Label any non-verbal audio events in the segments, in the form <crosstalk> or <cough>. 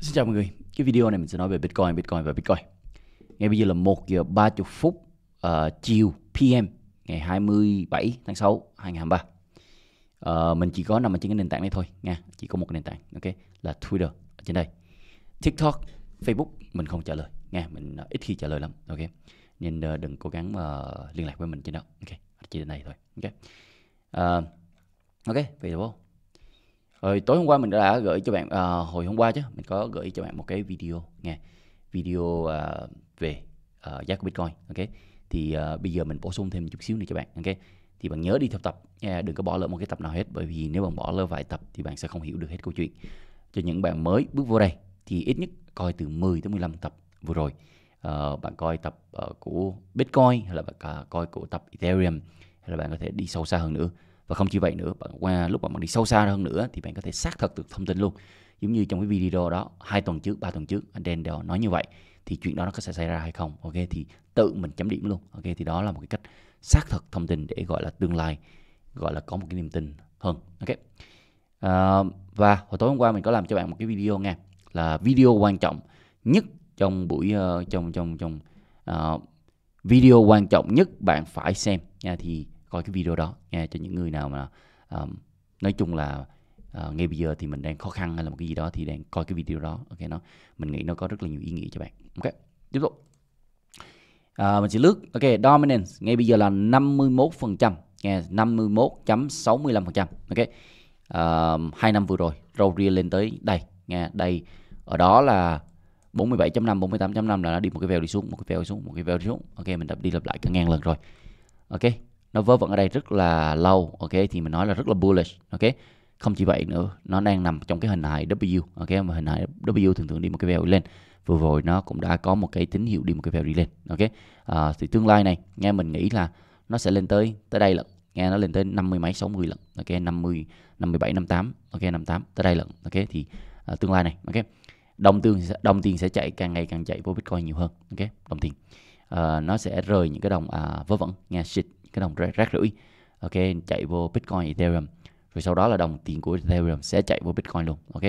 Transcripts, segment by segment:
Xin chào mọi người, cái video này mình sẽ nói về Bitcoin, Bitcoin và Bitcoin Ngay bây giờ là 1 giờ 30 phút uh, chiều PM ngày 27 tháng 6 2023 uh, Mình chỉ có nằm ở trên cái nền tảng này thôi nha Chỉ có một nền tảng, ok, là Twitter ở trên đây TikTok, Facebook mình không trả lời nha, mình uh, ít khi trả lời lắm, ok Nên uh, đừng cố gắng mà uh, liên lạc với mình trên đó, ok, chỉ trên đây thôi, ok uh, Ok, vậy được không? rồi tối hôm qua mình đã gửi cho bạn à, hồi hôm qua chứ mình có gửi cho bạn một cái video nghe video à, về à, giá của bitcoin ok thì à, bây giờ mình bổ sung thêm chút xíu này cho bạn ok thì bạn nhớ đi theo tập nha đừng có bỏ lỡ một cái tập nào hết bởi vì nếu bạn bỏ lỡ vài tập thì bạn sẽ không hiểu được hết câu chuyện cho những bạn mới bước vô đây thì ít nhất coi từ 10 tới 15 tập vừa rồi à, bạn coi tập uh, của bitcoin hay là bạn uh, coi của tập ethereum hay là bạn có thể đi sâu xa hơn nữa và không chỉ vậy nữa bạn qua lúc bạn đi sâu xa hơn nữa thì bạn có thể xác thực được thông tin luôn giống như trong cái video đó hai tuần trước ba tuần trước anh Dan đều nói như vậy thì chuyện đó nó có sẽ xảy ra hay không ok thì tự mình chấm điểm luôn ok thì đó là một cái cách xác thực thông tin để gọi là tương lai gọi là có một cái niềm tin hơn ok à, và hồi tối hôm qua mình có làm cho bạn một cái video nghe là video quan trọng nhất trong buổi uh, trong trong trong uh, video quan trọng nhất bạn phải xem nha thì coi cái video đó nghe cho những người nào mà um, nói chung là uh, ngay bây giờ thì mình đang khó khăn hay là một cái gì đó thì đang coi cái video đó ok nó mình nghĩ nó có rất là nhiều ý nghĩa cho bạn ok tiếp tục uh, mình sẽ lướt ok dominance ngay bây giờ là 51% nghe 51.65% ok uh, hai năm vừa rồi Rory lên tới đây nghe đây ở đó là 47.5 48.5 là nó đi một cái vèo đi xuống một cái vèo đi xuống một cái vèo đi xuống ok mình đã đi lặp lại cả ngàn lần rồi ok nó vớ vẩn ở đây rất là lâu ok thì mình nói là rất là bullish ok không chỉ vậy nữa nó đang nằm trong cái hình hài W ok mà hình hài W thường thường đi một cái vèo đi lên vừa rồi nó cũng đã có một cái tín hiệu đi một cái vèo đi lên ok à, thì tương lai này nghe mình nghĩ là nó sẽ lên tới tới đây lận nghe nó lên tới 50 mấy 60 lận ok 50 57 58 ok 58 tới đây lận ok thì à, tương lai này ok đồng tiền đồng tiền sẽ chạy càng ngày càng chạy vô bitcoin nhiều hơn ok đồng tiền à, nó sẽ rời những cái đồng à, vớ vẩn nghe shit cái đồng rác, rưởi ok chạy vô bitcoin ethereum rồi sau đó là đồng tiền của ethereum sẽ chạy vô bitcoin luôn ok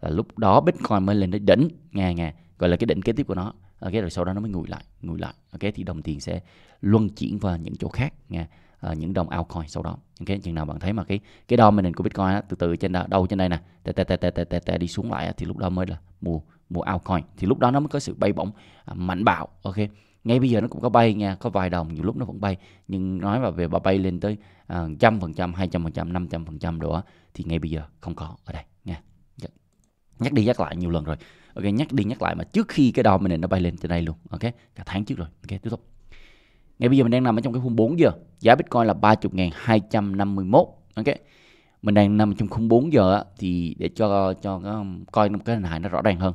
là lúc đó bitcoin mới lên đến đỉnh nghe nghe gọi là cái đỉnh kế tiếp của nó ok rồi sau đó nó mới ngồi lại ngồi lại ok thì đồng tiền sẽ luân chuyển vào những chỗ khác nghe À, ờ, những đồng altcoin sau đó ok chừng nào bạn thấy mà cái cái đo dominant của bitcoin á, từ từ trên đó, đầu trên đây nè tè tè tè tè tè tè đi xuống lại á, thì lúc đó mới là mua mua altcoin thì lúc đó nó mới có sự bay bổng à, mạnh bạo ok ngay bây giờ nó cũng có bay nha có vài đồng nhiều lúc nó vẫn bay nhưng nói mà về bà bay lên tới à, trăm phần trăm hai trăm phần trăm năm trăm phần trăm đó thì ngay bây giờ không có ở đây nha dạ. nhắc đi nhắc lại nhiều lần rồi ok nhắc đi nhắc lại mà trước khi cái đòn mình nó bay lên trên đây luôn ok cả tháng trước rồi ok tiếp tục ngay bây giờ mình đang nằm ở trong cái khung 4 giờ giá bitcoin là 30.251 ok mình đang nằm trong khung 4 giờ thì để cho cho um, coi một cái hình hài nó rõ ràng hơn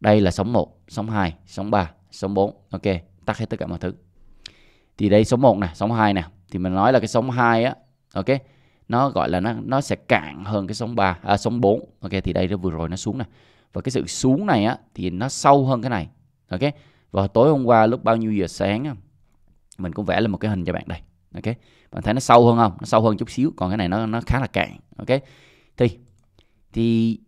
đây là sóng 1, sóng 2, sóng 3, sóng 4. Ok, tắt hết tất cả mọi thứ. Thì đây sóng 1 nè, sóng 2 nè. Thì mình nói là cái sóng 2 á, ok, nó gọi là nó nó sẽ cạn hơn cái sóng 3, à, sóng 4. Ok, thì đây nó vừa rồi nó xuống nè. Và cái sự xuống này á thì nó sâu hơn cái này. Ok. Và tối hôm qua lúc bao nhiêu giờ sáng á, mình cũng vẽ lên một cái hình cho bạn đây. Ok. Bạn thấy nó sâu hơn không? Nó sâu hơn chút xíu, còn cái này nó nó khá là cạn. Ok. Thì thì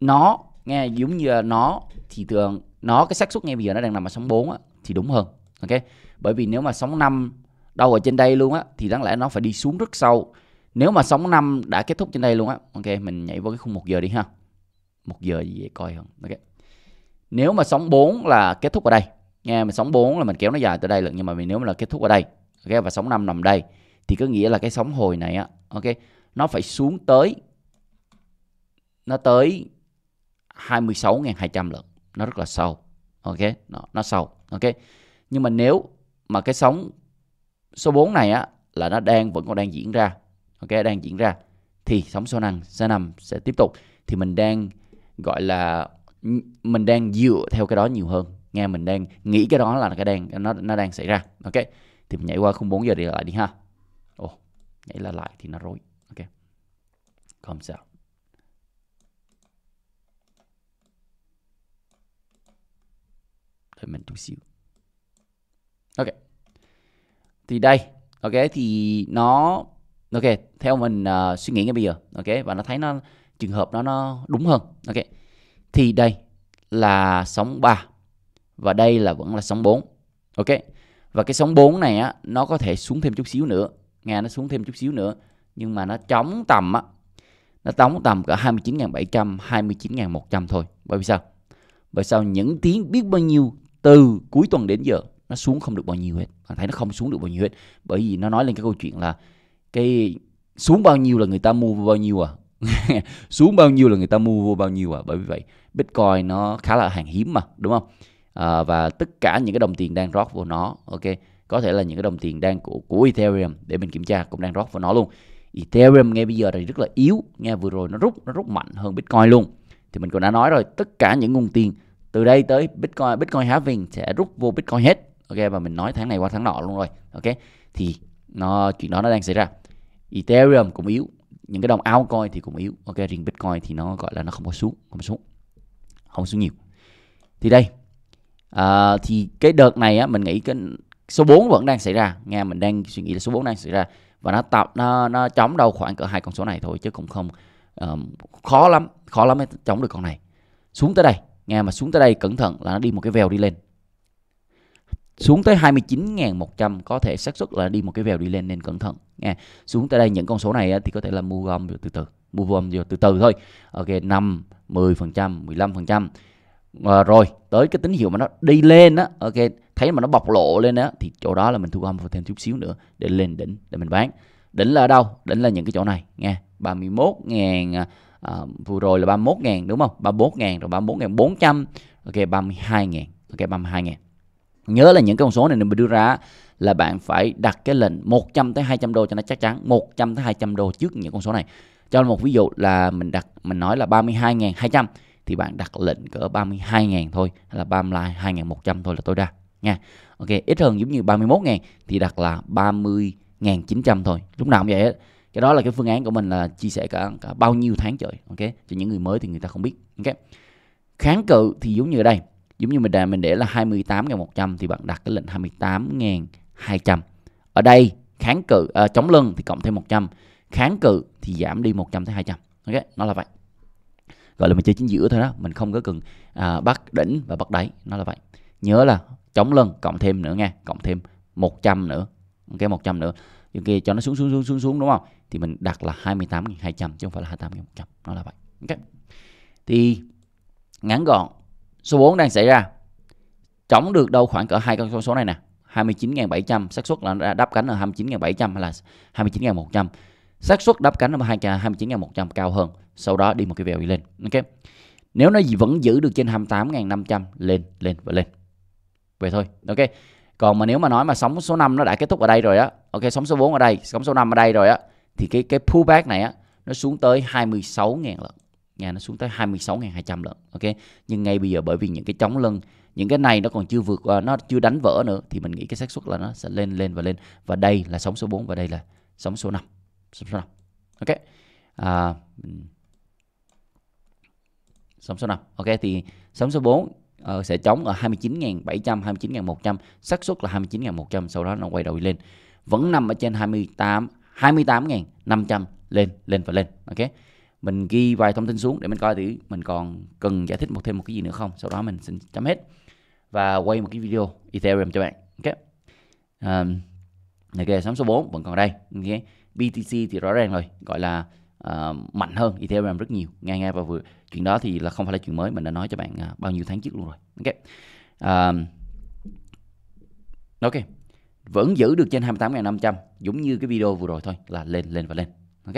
nó nghe giống như là nó thì thường nó cái xác suất ngay bây giờ nó đang nằm ở sóng 4 á, thì đúng hơn ok bởi vì nếu mà sóng 5 đâu ở trên đây luôn á thì đáng lẽ nó phải đi xuống rất sâu nếu mà sóng 5 đã kết thúc trên đây luôn á ok mình nhảy vào cái khung 1 giờ đi ha 1 giờ gì vậy coi không ok nếu mà sóng 4 là kết thúc ở đây nghe mà sóng 4 là mình kéo nó dài tới đây lận nhưng mà mình nếu mà là kết thúc ở đây ok và sóng 5 nằm đây thì có nghĩa là cái sóng hồi này á ok nó phải xuống tới nó tới 26.200 lận nó rất là sâu ok nó, nó sâu ok nhưng mà nếu mà cái sóng số 4 này á là nó đang vẫn còn đang diễn ra ok đang diễn ra thì sóng số 5 sẽ nằm sẽ tiếp tục thì mình đang gọi là mình đang dựa theo cái đó nhiều hơn nghe mình đang nghĩ cái đó là cái đang nó nó đang xảy ra ok thì mình nhảy qua khung 4 giờ đi lại đi ha ồ oh, nhảy là lại thì nó rối ok không sao mình chút xíu ok thì đây ok thì nó ok theo mình uh, suy nghĩ ngay bây giờ ok và nó thấy nó trường hợp nó nó đúng hơn ok thì đây là sóng 3 và đây là vẫn là sóng 4 ok và cái sóng 4 này á nó có thể xuống thêm chút xíu nữa nghe nó xuống thêm chút xíu nữa nhưng mà nó chống tầm á nó tống tầm cỡ 29.700, 29.100 thôi. Bởi vì sao? Bởi sao những tiếng biết bao nhiêu từ cuối tuần đến giờ nó xuống không được bao nhiêu hết bạn thấy nó không xuống được bao nhiêu hết bởi vì nó nói lên cái câu chuyện là cái xuống bao nhiêu là người ta mua bao nhiêu à <laughs> xuống bao nhiêu là người ta mua vô bao nhiêu à bởi vì vậy bitcoin nó khá là hàng hiếm mà đúng không à, và tất cả những cái đồng tiền đang rót vào nó ok có thể là những cái đồng tiền đang của của ethereum để mình kiểm tra cũng đang rót vào nó luôn ethereum ngay bây giờ này rất là yếu nghe vừa rồi nó rút nó rút mạnh hơn bitcoin luôn thì mình cũng đã nói rồi tất cả những nguồn tiền từ đây tới bitcoin bitcoin halving sẽ rút vô bitcoin hết ok và mình nói tháng này qua tháng nọ luôn rồi ok thì nó chuyện đó nó đang xảy ra ethereum cũng yếu những cái đồng altcoin thì cũng yếu ok riêng bitcoin thì nó gọi là nó không có xuống không xuống không xuống nhiều thì đây à, thì cái đợt này á mình nghĩ cái số 4 vẫn đang xảy ra nghe mình đang suy nghĩ là số 4 đang xảy ra và nó tập nó nó chống đâu khoảng cỡ hai con số này thôi chứ cũng không um, khó lắm khó lắm mới chống được con này xuống tới đây nghe mà xuống tới đây cẩn thận là nó đi một cái vèo đi lên xuống tới 29.100 có thể xác suất là đi một cái vèo đi lên nên cẩn thận nghe xuống tới đây những con số này thì có thể là mua gom từ từ mua gom từ từ thôi ok 5 10 phần trăm 15 phần trăm ờ, rồi tới cái tín hiệu mà nó đi lên á ok thấy mà nó bộc lộ lên á thì chỗ đó là mình thu gom thêm chút xíu nữa để lên đỉnh để mình bán đỉnh là ở đâu đỉnh là những cái chỗ này nghe 31.000 à, vừa rồi là 31.000 đúng không? 31.000 rồi 34.400, ok 32.000, ok 32.000. Nhớ là những cái con số này mình đưa ra là bạn phải đặt cái lệnh 100 tới 200 đô cho nó chắc chắn, 100 tới 200 đô trước những con số này. Cho một ví dụ là mình đặt mình nói là 32.200 thì bạn đặt lệnh cỡ 32.000 thôi hay là 32.100 thôi là tối đa nha. Ok, ít hơn giống như 31.000 thì đặt là 30.900 thôi. Lúc nào cũng vậy hết cái đó là cái phương án của mình là chia sẻ cả, cả bao nhiêu tháng trời ok cho những người mới thì người ta không biết ok kháng cự thì giống như ở đây giống như mình để mình để là 28.100 thì bạn đặt cái lệnh 28.200 ở đây kháng cự à, chống lưng thì cộng thêm 100 kháng cự thì giảm đi 100 tới 200 ok nó là vậy gọi là mình chơi chính giữa thôi đó mình không có cần à, bắt đỉnh và bắt đáy nó là vậy nhớ là chống lưng cộng thêm nữa nha cộng thêm 100 nữa ok 100 nữa ok cho nó xuống xuống xuống xuống xuống đúng không thì mình đặt là 28.200 chứ không phải là 28.100 nó là vậy ok thì ngắn gọn số 4 đang xảy ra chống được đâu khoảng cỡ hai con số này nè 29.700 xác suất là đáp cánh ở 29.700 hay là 29.100 xác suất đáp cánh ở 29.100 cao hơn sau đó đi một cái vèo đi lên ok nếu nó vẫn giữ được trên 28.500 lên lên và lên về thôi ok còn mà nếu mà nói mà sóng số 5 nó đã kết thúc ở đây rồi á ok sóng số 4 ở đây sóng số 5 ở đây rồi á thì cái cái pullback này á nó xuống tới 26.000 lận nghe nó xuống tới 26.200 lận ok nhưng ngay bây giờ bởi vì những cái chống lưng những cái này nó còn chưa vượt nó chưa đánh vỡ nữa thì mình nghĩ cái xác suất là nó sẽ lên lên và lên và đây là sóng số 4 và đây là sóng số 5 sóng số 5 ok à, sóng số 5 ok thì sóng số 4 uh, sẽ chống ở 29.700, 29.100, xác suất là 29.100, sau đó nó quay đầu lên. Vẫn nằm ở trên 28 28.500 lên lên và lên. Ok. Mình ghi vài thông tin xuống để mình coi thử mình còn cần giải thích một thêm một cái gì nữa không. Sau đó mình xin chấm hết và quay một cái video Ethereum cho bạn. Ok. Um, ok, sóng số 4 vẫn còn đây. Ok. BTC thì rõ ràng rồi, gọi là uh, mạnh hơn Ethereum rất nhiều nghe nghe và vừa chuyện đó thì là không phải là chuyện mới mình đã nói cho bạn uh, bao nhiêu tháng trước luôn rồi ok um, ok vẫn giữ được trên 28.500 giống như cái video vừa rồi thôi là lên lên và lên ok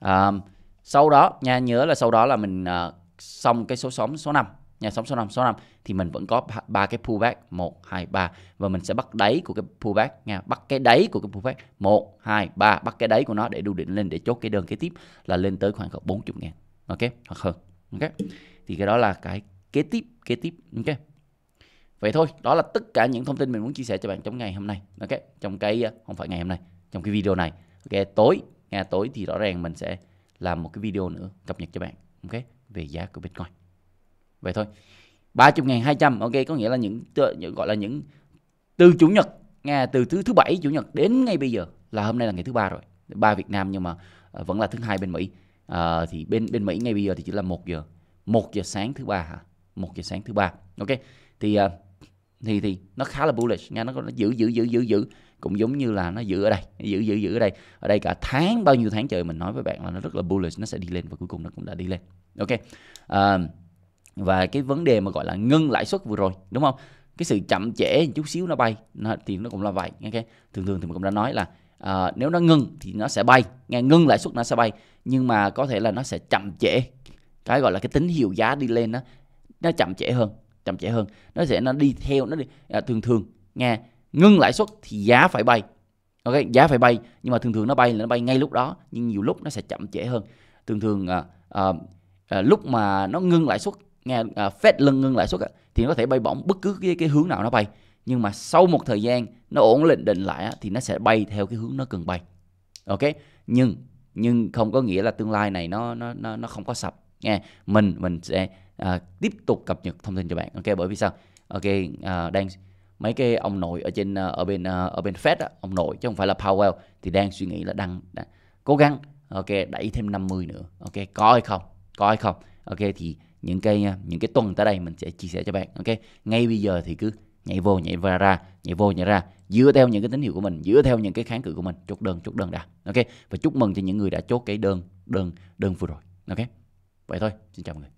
um, sau đó nha nhớ là sau đó là mình uh, xong cái số sóng số 5 nha sóng 65 65 thì mình vẫn có ba cái pullback 1 2 3 và mình sẽ bắt đáy của cái pullback nha, bắt cái đáy của cái pullback 1 2 3 bắt cái đáy của nó để đu đỉnh lên để chốt cái đơn kế tiếp là lên tới khoảng cỡ 40 000 ok hoặc hơn ok thì cái đó là cái kế tiếp kế tiếp ok vậy thôi đó là tất cả những thông tin mình muốn chia sẻ cho bạn trong ngày hôm nay ok trong cái ờ, không phải ngày hôm nay trong cái video này ok tối ngày tối thì rõ ràng mình sẽ làm một cái video nữa cập nhật cho bạn ok về giá của bitcoin vậy thôi 30 ngàn 200 ok có nghĩa là những, những gọi là những từ chủ nhật nghe từ thứ thứ bảy chủ nhật đến ngay bây giờ là hôm nay là ngày thứ ba rồi ba Việt Nam nhưng mà ờ, vẫn là thứ hai bên Mỹ à, thì bên bên Mỹ ngay bây giờ thì chỉ là một giờ một giờ sáng thứ ba hả một giờ sáng thứ ba ok thì ờ, thì thì nó khá là bullish nghe nó nó giữ giữ giữ giữ giữ cũng giống như là nó giữ ở đây giữ giữ giữ ở đây ở đây cả tháng bao nhiêu tháng trời mình nói với bạn là nó rất là bullish nó sẽ đi lên và cuối cùng nó cũng đã đi lên ok uh, và cái vấn đề mà gọi là ngưng lãi suất vừa rồi đúng không cái sự chậm trễ chút xíu nó bay nó, thì nó cũng là vậy ok thường thường thì mình cũng đã nói là à, nếu nó ngưng thì nó sẽ bay nghe ngưng lãi suất nó sẽ bay nhưng mà có thể là nó sẽ chậm trễ cái gọi là cái tín hiệu giá đi lên nó nó chậm trễ hơn chậm trễ hơn nó sẽ nó đi theo nó đi à, thường thường nghe ngưng lãi suất thì giá phải bay ok giá phải bay nhưng mà thường thường nó bay là nó bay ngay lúc đó nhưng nhiều lúc nó sẽ chậm trễ hơn thường thường à, à, à, lúc mà nó ngưng lãi suất nghe à, Fed lưng ngưng lãi suất thì nó có thể bay bổng bất cứ cái, cái hướng nào nó bay nhưng mà sau một thời gian nó ổn định định lại thì nó sẽ bay theo cái hướng nó cần bay ok nhưng nhưng không có nghĩa là tương lai này nó nó nó, nó không có sập nghe mình mình sẽ à, tiếp tục cập nhật thông tin cho bạn ok bởi vì sao ok à, đang mấy cái ông nội ở trên à, ở bên à, ở bên Fed á, ông nội chứ không phải là Powell thì đang suy nghĩ là đang, đang cố gắng ok đẩy thêm 50 nữa ok có hay không có hay không ok thì những cái à, những cái tuần tới đây mình sẽ chia sẻ cho bạn ok ngay bây giờ thì cứ nhảy vô nhảy và ra nhảy vô nhảy ra dựa theo những cái tín hiệu của mình dựa theo những cái kháng cự của mình chốt đơn chốt đơn đã ok và chúc mừng cho những người đã chốt cái đơn đơn đơn vừa rồi ok vậy thôi xin chào mọi người